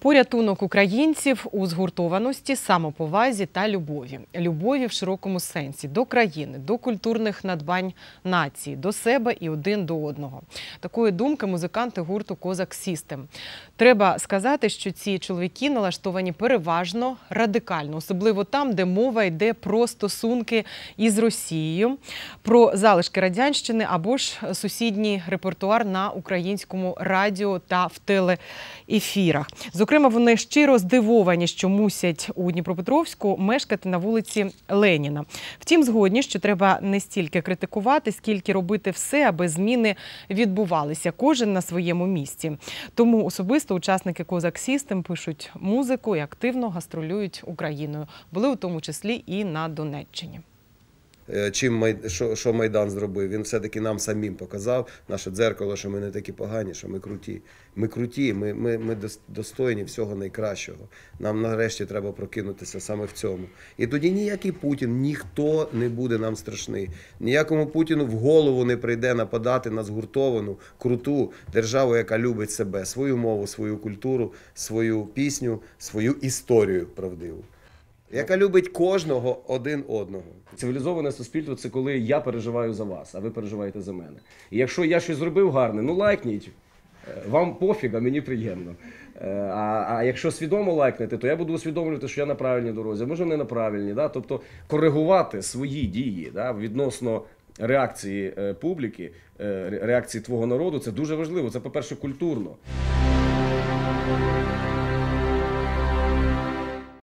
Порятунок українців у згуртованості, самоповазі та любові, любові в широкому сенсі до країни, до культурних надбань нації, до себе і один до одного. Такої думки музиканти гурту Козак Сістем. Треба сказати, що ці чоловіки налаштовані переважно радикально, особливо там, де мова йде про стосунки із Росією, про залишки радянщини або ж сусідній репертуар на українському радіо та в телеефірах. Зокрема, вони щиро здивовані, що мусять у Дніпропетровську мешкати на вулиці Леніна. Втім, згодні, що треба не стільки критикувати, скільки робити все, аби зміни відбувалися. Кожен на своєму місці. Тому особисто учасники Козак Сістем пишуть музику і активно гастролюють Україною. Були у тому числі і на Донеччині. Е, чим що, що Майдан зробив. Він все-таки нам самим показав наше дзеркало, що ми не такі погані, що ми круті. Ми круті, ми ми, ми достойні всього найкращого. Нам нарешті треба прокинутися саме в цьому. І тоді ніякий Путін, ніхто не буде нам страшний. Ніякому Путіну в голову не прийде нападати на згуртовану, круту державу, яка любить себе, свою мову, свою культуру, свою пісню, свою історію правдиву яка любить кожного один одного. Цивілізоване суспільство це коли я переживаю за вас, а ви переживаєте за мене. І якщо я щось зробив гарне, ну лайкніть. Е, вам пофіг, а мені приємно. Е, а а якщо свідомо лайкнете, то я буду усвідомлювати, що я на правильній дорозі, може не на правильній. Да? Тобто коригувати свої дії да? відносно реакції е, публіки, реакції твого народу це дуже важливо. Це, по-перше, культурно.